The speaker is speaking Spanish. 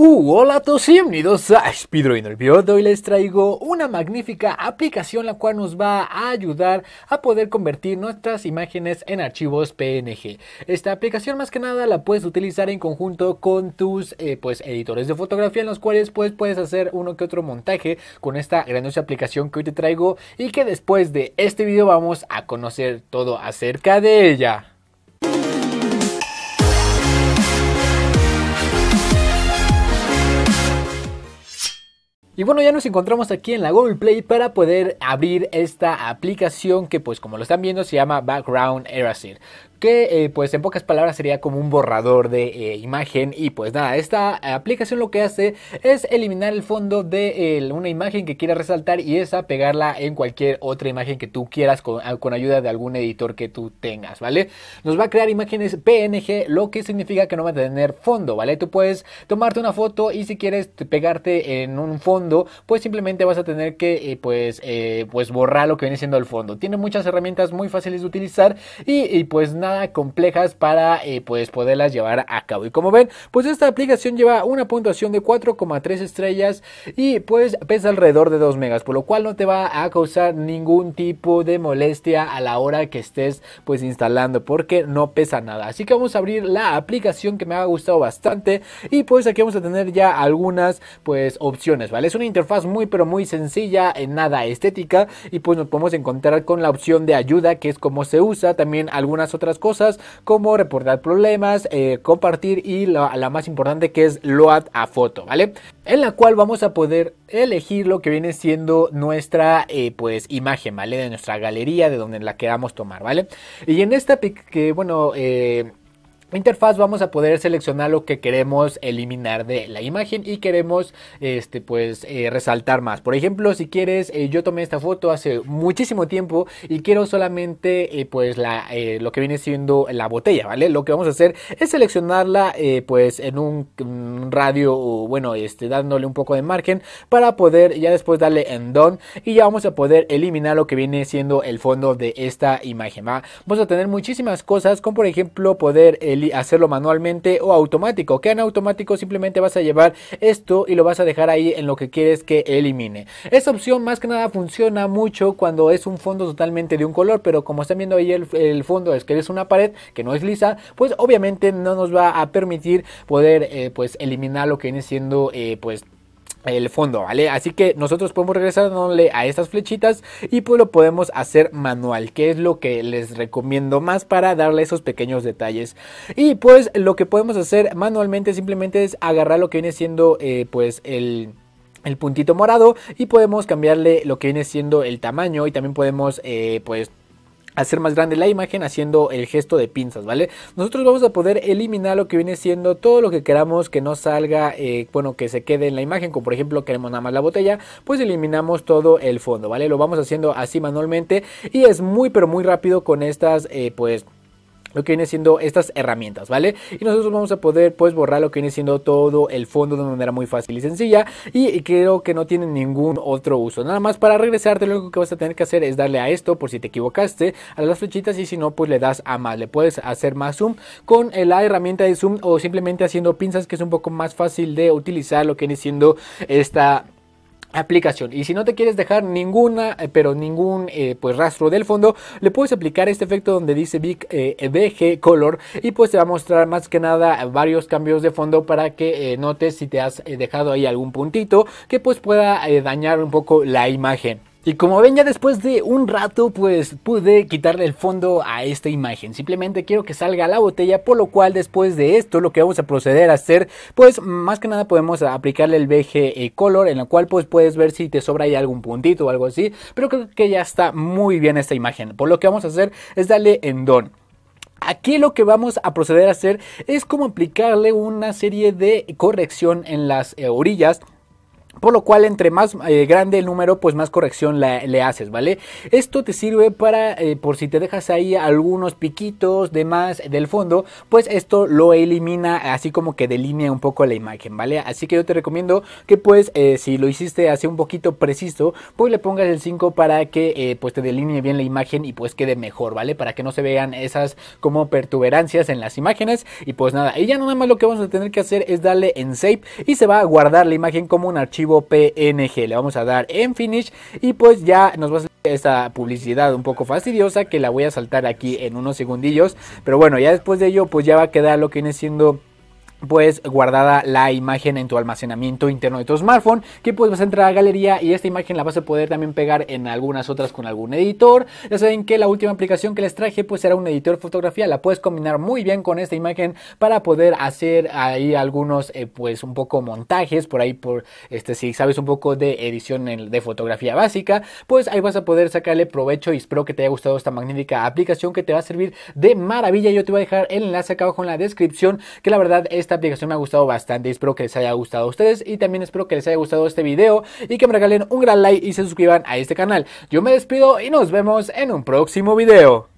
Uh, hola a todos y bienvenidos a hoy les traigo una magnífica aplicación la cual nos va a ayudar a poder convertir nuestras imágenes en archivos PNG. Esta aplicación más que nada la puedes utilizar en conjunto con tus eh, pues, editores de fotografía en los cuales pues, puedes hacer uno que otro montaje con esta grandiosa aplicación que hoy te traigo y que después de este video vamos a conocer todo acerca de ella. Y bueno, ya nos encontramos aquí en la Google Play para poder abrir esta aplicación que pues como lo están viendo se llama Background Eraser que eh, pues en pocas palabras sería como un borrador de eh, imagen y pues nada, esta aplicación lo que hace es eliminar el fondo de una imagen que quieras resaltar y esa pegarla en cualquier otra imagen que tú quieras ah, con, ayuda de algún editor que tú tengas, ¿vale? Nos va a crear imágenes PNG, lo que significa que no va a tener fondo, ¿vale? Tú puedes tomarte una foto y si quieres pegarte en un fondo, pues simplemente vas a tener que eh, pues, pues borrar lo que viene siendo el fondo. Tiene muchas herramientas muy fáciles de utilizar y pues nada complejas para eh, pues, poderlas llevar a cabo. Y como ven, pues esta aplicación lleva una puntuación de 4,3 estrellas y pues pesa alrededor de 2 megas, por lo cual no te va a causar ningún tipo de molestia a la hora que estés pues instalando porque no pesa nada. Así que vamos a abrir la aplicación que me ha gustado bastante y pues aquí vamos a tener ya algunas pues opciones, ¿vale? Es una interfaz muy pero muy sencilla, en nada estética y pues nos podemos encontrar con la opción de ayuda que es como se usa, también algunas otras cosas como reportar problemas, eh, compartir y la, más importante que es load a foto, ¿vale? En la cual vamos a poder elegir lo que viene siendo nuestra eh, pues imagen, ¿vale? De nuestra galería, de donde la queramos tomar, ¿vale? Y en esta, que bueno, eh, interfaz vamos a poder seleccionar lo que queremos eliminar de la imagen y queremos este pues eh, resaltar más por ejemplo si quieres eh, yo tomé esta foto hace muchísimo tiempo y quiero solamente eh, pues la lo que viene siendo la botella vale lo que vamos a hacer es seleccionarla pues en un, radio radio bueno este dándole un poco de margen para poder ya después darle en done y ya vamos a poder eliminar lo que viene siendo el fondo de esta imagen ¿va? vamos a tener muchísimas cosas como por ejemplo poder hacerlo manualmente o automático. Que en automático simplemente vas a llevar esto y lo vas a dejar ahí en lo que quieres que elimine. esa opción más que nada funciona mucho cuando es un fondo totalmente de un color, pero como están viendo ahí el, fondo es que es una pared que no es lisa, pues obviamente no nos va a permitir poder eh, pues eliminar lo que viene siendo eh, pues el fondo, ¿vale? Así que nosotros podemos regresar dándole a estas flechitas y pues lo podemos hacer manual, que es lo que les recomiendo más para darle esos pequeños detalles. Y pues lo que podemos hacer manualmente simplemente es agarrar lo que viene siendo eh, pues el puntito morado y podemos cambiarle lo que viene siendo el tamaño y también podemos eh, pues hacer más grande la imagen haciendo el gesto de pinzas, ¿vale? Nosotros vamos a poder eliminar lo que viene siendo todo lo que queramos que no salga, eh, bueno, que se quede en la imagen, como por ejemplo queremos nada más la botella, pues eliminamos todo el fondo, ¿vale? Lo vamos haciendo así manualmente y es muy pero muy rápido con estas, eh, pues lo que viene siendo estas herramientas, ¿vale? Y nosotros vamos a poder pues borrar lo que viene siendo todo el fondo de una manera muy fácil y sencilla y creo que no tiene ningún otro uso. Nada más para regresarte lo único que vas a tener que hacer es darle a esto por si te equivocaste, a las flechitas y si no pues le das a más, le puedes hacer más zoom con eh, la herramienta de zoom o simplemente haciendo pinzas que es un poco más fácil de utilizar lo que viene siendo esta aplicación y si no te quieres dejar ninguna eh, pero ningún eh, pues rastro del fondo le puedes aplicar este efecto donde dice eh, big bg color y pues te va a mostrar más que nada varios cambios de fondo para que notes si te has dejado ahí algún puntito que pues pueda dañar un poco la imagen y como ven ya después de un rato pues pude quitarle el fondo a esta imagen. Simplemente quiero que salga la botella por lo cual después de esto lo que vamos a proceder a hacer pues más que nada podemos aplicarle el BG eh, Color en la cual pues puedes ver si te sobra ahí algún puntito o algo así. Pero creo que ya está muy bien esta imagen. Por lo que vamos a hacer es darle en don. Aquí lo que vamos a proceder a hacer es como aplicarle una serie de corrección en las eh, orillas por lo cual, entre más eh, grande el número, pues más corrección le haces, ¿vale? Esto te sirve para, eh, por si te dejas ahí algunos piquitos de más del fondo, pues esto lo elimina, así como que delinea un poco la imagen, ¿vale? Así que yo te recomiendo que pues, eh, si lo hiciste hace un poquito preciso, pues le pongas el 5 para que pues te delinee bien la imagen y pues quede mejor, ¿vale? Para que no se vean esas como pertuberancias en las imágenes y pues nada, y ya nada más lo que vamos a tener que hacer es darle en save y se va a guardar la imagen como un archivo PNG. Le vamos a dar en Finish y pues ya nos va a esta publicidad un poco fastidiosa que la voy a saltar aquí en unos segundillos. Pero bueno, ya después de ello pues ya va a quedar lo que viene siendo pues guardada la imagen en tu almacenamiento interno de tu smartphone que pues vas a entrar a la galería y esta imagen la vas a poder también pegar en algunas otras con algún editor ya saben que la última aplicación que les traje pues era un editor de fotografía la puedes combinar muy bien con esta imagen para poder hacer ahí algunos eh, pues un poco montajes por ahí por este si sabes un poco de edición de fotografía básica pues ahí vas a poder sacarle provecho y espero que te haya gustado esta magnífica aplicación que te va a servir de maravilla yo te voy a dejar el enlace acá abajo en la descripción que la verdad es esta aplicación me ha gustado bastante y espero que les haya gustado a ustedes y también espero que les haya gustado este video y que me regalen un gran like y se suscriban a este canal. Yo me despido y nos vemos en un próximo video.